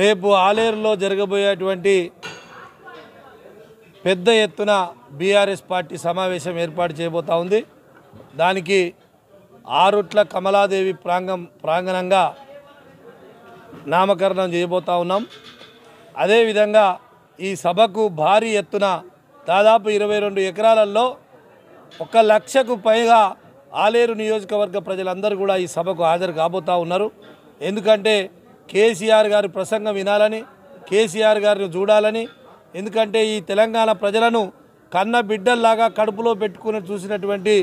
రేపు ఆలేరులో జరగబోయేటువంటి పెద్ద ఎత్తున బీఆర్ఎస్ పార్టీ సమావేశం ఏర్పాటు చేయబోతూ ఉంది దానికి ఆరుట్ల కమలాదేవి ప్రాంగం ప్రాంగణంగా నామకరణం చేయబోతూ ఉన్నాం అదేవిధంగా ఈ సభకు భారీ ఎత్తున దాదాపు ఇరవై రెండు ఎకరాలలో ఒక లక్షకు పైగా ఆలేరు నియోజకవర్గ ప్రజలందరూ కూడా ఈ సభకు హాజరు కాబోతూ ఉన్నారు ఎందుకంటే కేసీఆర్ గారి ప్రసంగం వినాలని కేసీఆర్ గారిని చూడాలని ఎందుకంటే ఈ తెలంగాణ ప్రజలను కన్న బిడ్డల్లాగా కడుపులో పెట్టుకుని చూసినటువంటి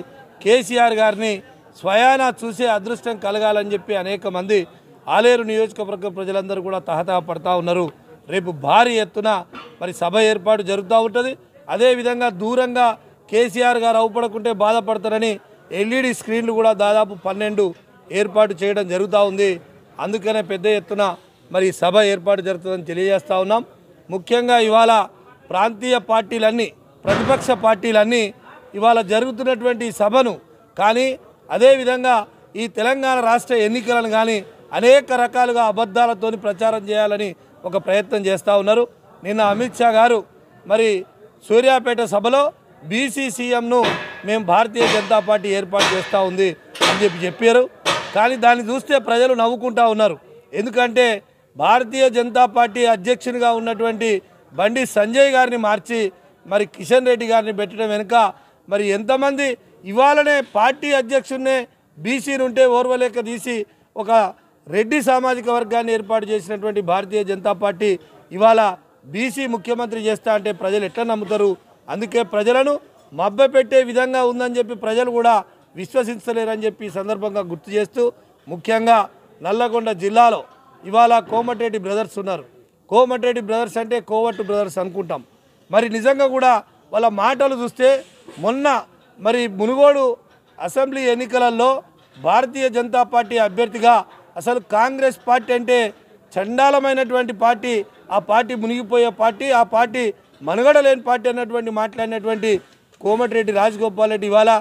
కేసీఆర్ గారిని స్వయాన చూసే అదృష్టం కలగాలని చెప్పి అనేక మంది ఆలేరు నియోజకవర్గ ప్రజలందరూ కూడా తహతహ పడతా ఉన్నారు రేపు భారీ ఎత్తున మరి సభ ఏర్పాటు జరుగుతూ ఉంటుంది అదేవిధంగా దూరంగా కేసీఆర్ గారు అవుపడకుంటే బాధపడతారని ఎల్ఈడి స్క్రీన్లు కూడా దాదాపు పన్నెండు ఏర్పాటు చేయడం జరుగుతూ ఉంది అందుకనే పెద్ద ఎత్తున మరి సభ ఏర్పాటు జరుగుతుందని తెలియజేస్తూ ఉన్నాం ముఖ్యంగా ఇవాళ ప్రాంతీయ పార్టీలన్నీ ప్రతిపక్ష పార్టీలన్నీ ఇవాళ జరుగుతున్నటువంటి సభను కానీ అదేవిధంగా ఈ తెలంగాణ రాష్ట్ర ఎన్నికలను కానీ అనేక రకాలుగా అబద్ధాలతో ప్రచారం చేయాలని ఒక ప్రయత్నం చేస్తూ ఉన్నారు నిన్న అమిత్ షా గారు మరి సూర్యాపేట సభలో బీసీసీఎంను మేము భారతీయ జనతా పార్టీ ఏర్పాటు చేస్తూ ఉంది అని చెప్పి చెప్పారు కానీ దాన్ని చూస్తే ప్రజలు నవ్వుకుంటా ఉన్నారు ఎందుకంటే భారతీయ జనతా పార్టీ అధ్యక్షునిగా ఉన్నటువంటి బండి సంజయ్ గారిని మార్చి మరి కిషన్ రెడ్డి గారిని పెట్టడం వెనుక మరి ఎంతమంది ఇవాళనే పార్టీ అధ్యక్షుడినే ఉంటే ఓర్వలేక తీసి ఒక రెడ్డి సామాజిక వర్గాన్ని ఏర్పాటు చేసినటువంటి భారతీయ జనతా పార్టీ ఇవాళ బీసీ ముఖ్యమంత్రి చేస్తా అంటే ప్రజలు ఎట్లా నమ్ముతారు అందుకే ప్రజలను పెట్టే విధంగా ఉందని చెప్పి ప్రజలు కూడా విశ్వసించలేరని చెప్పి సందర్భంగా గుర్తు చేస్తూ ముఖ్యంగా నల్లగొండ జిల్లాలో ఇవాళ కోమటిరెడ్డి బ్రదర్స్ ఉన్నారు కోమటిరెడ్డి బ్రదర్స్ అంటే కోవట్టు బ్రదర్స్ అనుకుంటాం మరి నిజంగా కూడా వాళ్ళ మాటలు చూస్తే మొన్న మరి మునుగోడు అసెంబ్లీ ఎన్నికలలో భారతీయ జనతా పార్టీ అభ్యర్థిగా అసలు కాంగ్రెస్ పార్టీ అంటే చండాలమైనటువంటి పార్టీ ఆ పార్టీ మునిగిపోయే పార్టీ ఆ పార్టీ మనుగడలేని పార్టీ అన్నటువంటి మాట్లాడినటువంటి కోమటిరెడ్డి రాజగోపాల్ రెడ్డి ఇవాళ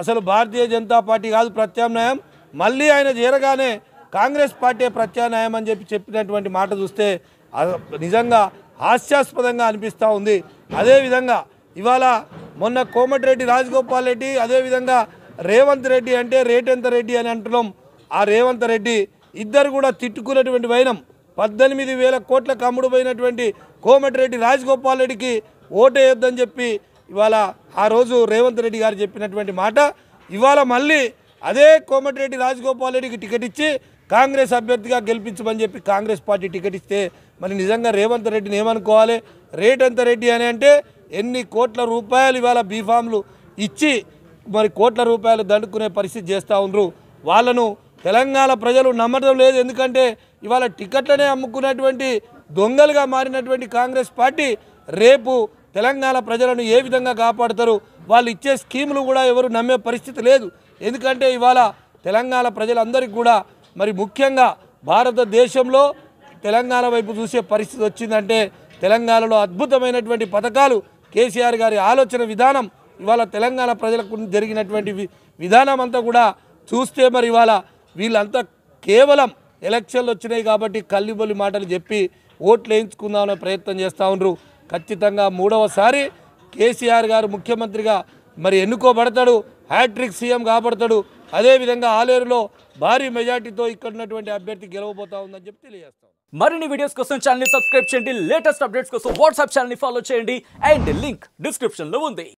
అసలు భారతీయ జనతా పార్టీ కాదు ప్రత్యామ్నాయం మళ్ళీ ఆయన చేరగానే కాంగ్రెస్ పార్టీ ప్రత్యామ్నాయం అని చెప్పి చెప్పినటువంటి మాట చూస్తే నిజంగా హాస్యాస్పదంగా అనిపిస్తూ ఉంది అదేవిధంగా ఇవాళ మొన్న కోమటిరెడ్డి రాజగోపాల్ రెడ్డి అదేవిధంగా రేవంత్ రెడ్డి అంటే రేటెంత రెడ్డి అని అంటున్నాం ఆ రేవంత్ రెడ్డి ఇద్దరు కూడా తిట్టుకున్నటువంటి వైనం పద్దెనిమిది వేల కోట్ల కమ్ముడు పోయినటువంటి కోమటిరెడ్డి రాజగోపాల్ రెడ్డికి ఓటేయొద్దని చెప్పి ఇవాళ ఆ రోజు రేవంత్ రెడ్డి గారు చెప్పినటువంటి మాట ఇవాళ మళ్ళీ అదే కోమటిరెడ్డి రాజగోపాల్ రెడ్డికి టికెట్ ఇచ్చి కాంగ్రెస్ అభ్యర్థిగా గెలిపించమని చెప్పి కాంగ్రెస్ పార్టీ టికెట్ ఇస్తే మరి నిజంగా రేవంత్ రెడ్డిని ఏమనుకోవాలి రేట్ ఎంత రెడ్డి అని అంటే ఎన్ని కోట్ల రూపాయలు ఇవాళ బీఫామ్లు ఇచ్చి మరి కోట్ల రూపాయలు దండుకునే పరిస్థితి చేస్తూ ఉండరు వాళ్ళను తెలంగాణ ప్రజలు నమ్మడం లేదు ఎందుకంటే ఇవాళ టికెట్లనే అమ్ముకున్నటువంటి దొంగలుగా మారినటువంటి కాంగ్రెస్ పార్టీ రేపు తెలంగాణ ప్రజలను ఏ విధంగా కాపాడతారు వాళ్ళు ఇచ్చే స్కీములు కూడా ఎవరు నమ్మే పరిస్థితి లేదు ఎందుకంటే ఇవాళ తెలంగాణ ప్రజలందరికీ కూడా మరి ముఖ్యంగా భారతదేశంలో తెలంగాణ వైపు చూసే పరిస్థితి వచ్చిందంటే తెలంగాణలో అద్భుతమైనటువంటి పథకాలు కేసీఆర్ గారి ఆలోచన విధానం ఇవాళ తెలంగాణ ప్రజలకు జరిగినటువంటి విధానం అంతా కూడా చూస్తే మరి ఇవాళ వీళ్ళంతా కేవలం ఎలక్షన్లు వచ్చినాయి కాబట్టి కల్లిబొల్లి మాటలు చెప్పి ఓట్లు వేయించుకుందామనే ప్రయత్నం చేస్తూ ఉన్నారు ఖచ్చితంగా మూడవసారి కేసీఆర్ గారు ముఖ్యమంత్రిగా మరి ఎన్నుకోబడతాడు హ్యాట్రిక్ సీఎం కాబడతాడు అదేవిధంగా ఆలేరులో భారీ మెజార్టీతో ఇక్కడ ఉన్నటువంటి అభ్యర్థి గెలవబోతా ఉందని చెప్పి తెలియజేస్తాం మరిన్ని వీడియోస్ కోసం ఛానల్ని సబ్స్క్రైబ్ చేయండి లేటెస్ట్ అప్డేట్స్ కోసం వాట్సాప్ ఛానల్ని ఫాలో చేయండి అండ్ లింక్ డిస్క్రిప్షన్లో ఉంది